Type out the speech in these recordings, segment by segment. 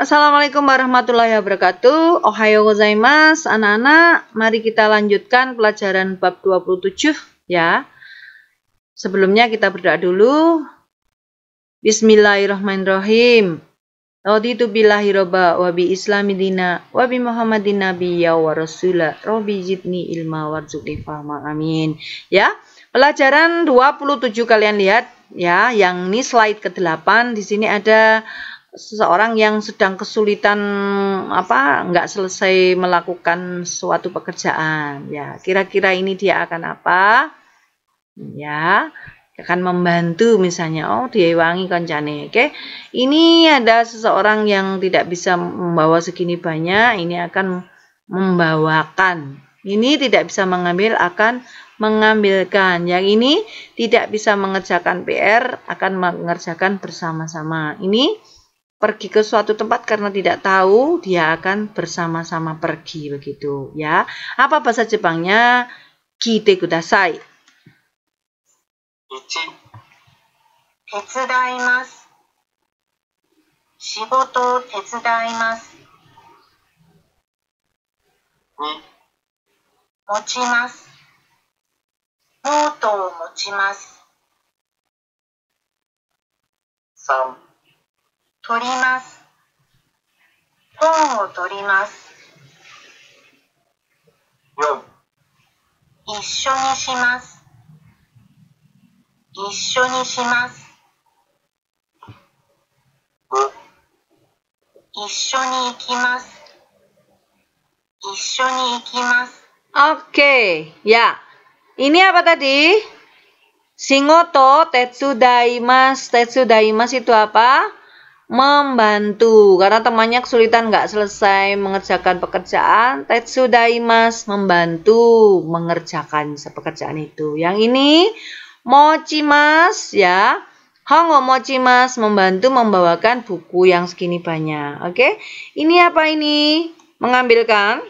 Assalamualaikum warahmatullahi wabarakatuh. Ohayo gozaimasu. Anak-anak, mari kita lanjutkan pelajaran bab 27 ya. Sebelumnya kita berdoa dulu. Bismillahirrahmanirrahim. Raditu billahi robba wa bi dina wa bi muhammadin nabiyya wa rasula. robi jidni ilma warzuqni fahma. Amin. Ya. Pelajaran 27 kalian lihat ya, yang ini slide ke-8 di sini ada seseorang yang sedang kesulitan apa nggak selesai melakukan suatu pekerjaan ya kira-kira ini dia akan apa ya akan membantu misalnya oh wangi koncane oke ini ada seseorang yang tidak bisa membawa segini banyak ini akan membawakan ini tidak bisa mengambil akan mengambilkan yang ini tidak bisa mengerjakan PR akan mengerjakan bersama-sama ini pergi ke suatu tempat karena tidak tahu, dia akan bersama-sama pergi begitu ya. Apa bahasa Jepangnya? kita kudasai. Ichi. Tetsudaimasu. Shigoto tetsudaimasu. Ni. Mochimasu. 取ります。本を取ります。一緒にします。一緒にします。一緒に行きます。一緒に行きます。Oke, okay. ya. Ini apa tadi? Singoto, tetsudaimas. Tetsudaimas itu apa? membantu karena temannya kesulitan nggak selesai mengerjakan pekerjaan Tetsu Daimas membantu mengerjakan pekerjaan itu yang ini Mochimas ya Hongo Mochimas membantu membawakan buku yang segini banyak oke ini apa ini mengambilkan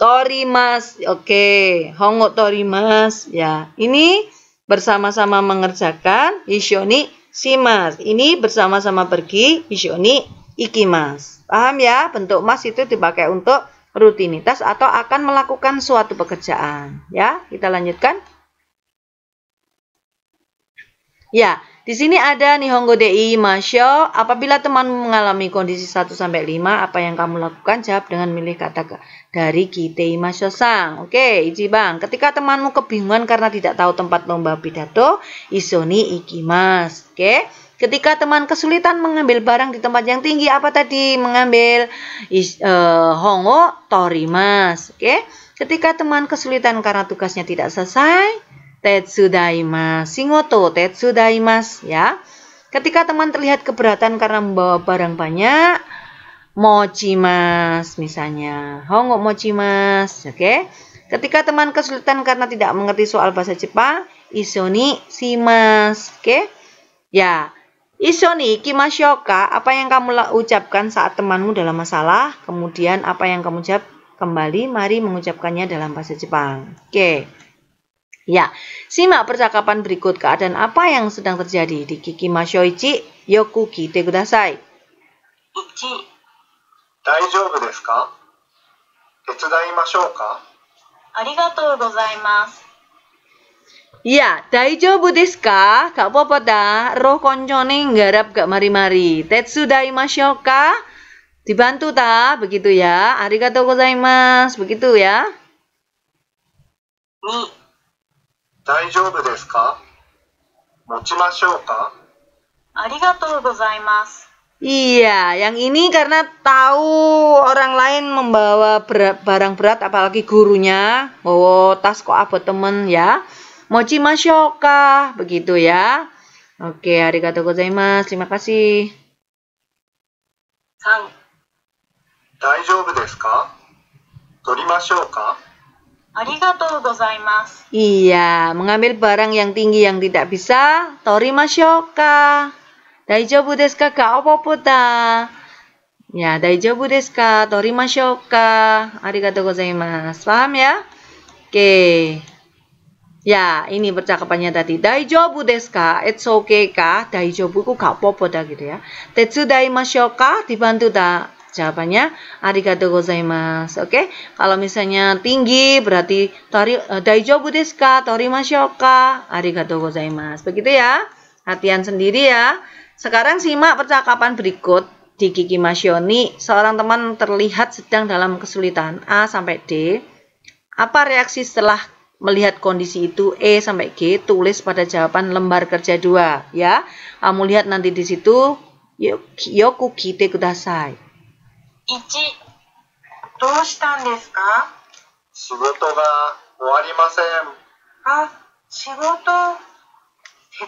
Torimas oke okay. Hongo Torimas ya ini bersama-sama mengerjakan Ishoni Simas, Ini bersama-sama pergi Bishoni Ikimas. Paham ya? Bentuk mas itu dipakai untuk rutinitas atau akan melakukan suatu pekerjaan. Ya, kita lanjutkan. Ya, di sini ada Nihongo DI Masyo. Apabila teman mengalami kondisi 1 sampai 5, apa yang kamu lakukan? Jawab dengan milih kata dari Kitei Masyo Sang. Oke, Iji Bang. Ketika temanmu kebingungan karena tidak tahu tempat lomba pidato, Isoni Mas. Oke. Ketika teman kesulitan mengambil barang di tempat yang tinggi, apa tadi? Mengambil is, uh, hongo torimas. Oke. Ketika teman kesulitan karena tugasnya tidak selesai, tetsudaimasu. singoto tetsudaimasu ya. Ketika teman terlihat keberatan karena membawa barang banyak, mochimas misalnya. Hongo mochimas, oke. Okay? Ketika teman kesulitan karena tidak mengerti soal bahasa Jepang, isoni simas, oke. Okay? Ya, Isoni kimashoka, apa yang kamu ucapkan saat temanmu dalam masalah, kemudian apa yang kamu jawab kembali, mari mengucapkannya dalam bahasa Jepang. Oke. Okay. Ya, simak percakapan berikut keadaan apa yang sedang terjadi di Kiki Mashoichi Yoku kite kudasai. gozaimasu. Ya, daijoubu desu ka? Gak apa-apa dah. Roh koncone nggarap gak mari-mari. Tetsudai ka? Dibantu ta? Begitu ya. Arigatou gozaimasu. Begitu ya. Ni. 大丈夫ですか持ちましょうかありがとうございます。Iya, yang ini karena tahu orang lain membawa berat, barang berat, apalagi gurunya bawa tas kok apa temen ya. Mochi masyoka, begitu ya. Oke, arigatou gozaimasu. Terima kasih. Sang. Daijoubu desu ka? Torimashou ka? Arigatou gozaimasu. Iya, mengambil barang yang tinggi yang tidak bisa, torimashoka. Daijobu desu ka ga opo Ya, daijobu desu ka, torimashoka. Arigato gozaimasu. Paham ya? Oke. Ya, ini percakapannya tadi. Daijobu desu ka, it's okay ka, daijobu ku ga opo gitu ya. Tetsu daimashoka, dibantu tak? Jawabannya arigato gozaimasu. Oke. Okay? Kalau misalnya tinggi berarti tori uh, daijobu desu ka, Torimashou ka, arigato gozaimasu. Begitu ya. hatian sendiri ya. Sekarang simak percakapan berikut di Kiki Masyoni, seorang teman terlihat sedang dalam kesulitan A sampai D. Apa reaksi setelah melihat kondisi itu E sampai G tulis pada jawaban lembar kerja 2 ya. Kamu lihat nanti di situ yoku kite kudasai. どうしたんですか仕事が終わりませんあ仕事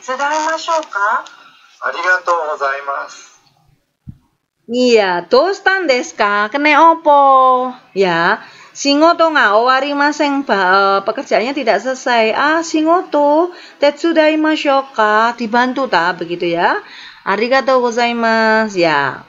手伝いましょうかありがとうございます Iya, dostan deska, kene opo? Ya, singoto nggak owari eh, maseng ba, pekerjaannya tidak selesai. Ah, singoto, tetsudai masyoka, dibantu tak begitu ya. Arigatou gozaimasu ya.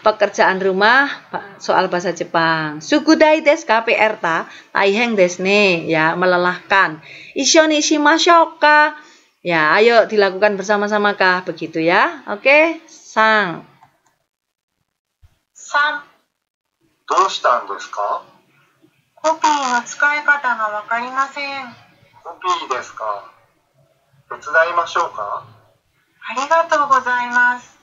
pekerjaan rumah soal bahasa Jepang. Sugudai des KPR ta taiheng des ne, ya, melelahkan. Ishoni shimashoka. Ya, ayo dilakukan bersama-sama kah begitu ya. Oke, sang. sang, San. どうしたんですかコピーの使い方がわかりません。コピーですか手伝いましょうかありがとうございます。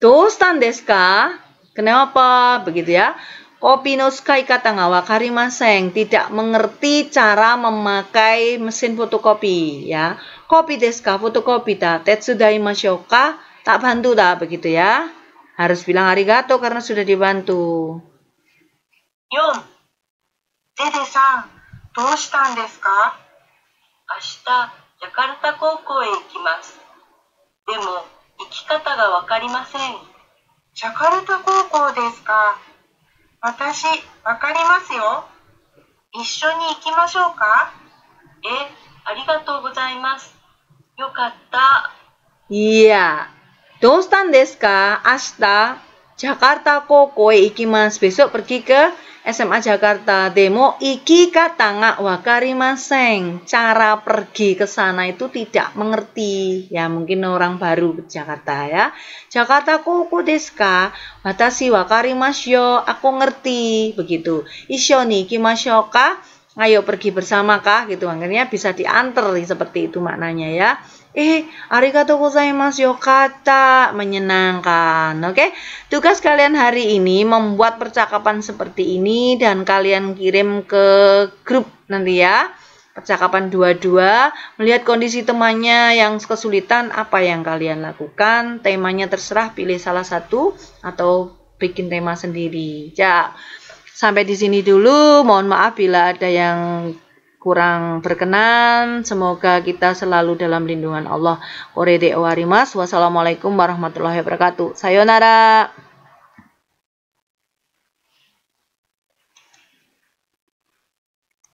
どうしたんですか Kenapa? Begitu ya. no sukai kata nga maseng. Tidak mengerti cara memakai mesin fotokopi. Ya. Kopi deska, fotokopi ta. Tetsudai masyoka. Tak bantu tak begitu ya. Harus bilang arigato karena sudah dibantu. Yun, Dede-san, Ashita Jakarta demo. 行き方がわかりませんジャカルタ高校ですか私わかりますよ一緒に行きましょうかえありがとうございますよかったいやどうしたんですか明日ジャカルタ高校へ行きます besok pergi ke SMA Jakarta demo iki katanga maseng cara pergi ke sana itu tidak mengerti ya mungkin orang baru ke Jakarta ya Jakarta kuku deska wakari masyo aku ngerti begitu isyo niki kimasyo kah, ayo pergi bersama kah gitu akhirnya bisa diantar seperti itu maknanya ya Eh, arigato gozaimasu, yokata, menyenangkan. Oke, okay? tugas kalian hari ini membuat percakapan seperti ini dan kalian kirim ke grup nanti ya. Percakapan dua-dua, melihat kondisi temannya yang kesulitan, apa yang kalian lakukan, temanya terserah, pilih salah satu atau bikin tema sendiri. Ya, sampai di sini dulu. Mohon maaf bila ada yang kurang berkenan. Semoga kita selalu dalam lindungan Allah. Wassalamualaikum warahmatullahi wabarakatuh. Sayonara.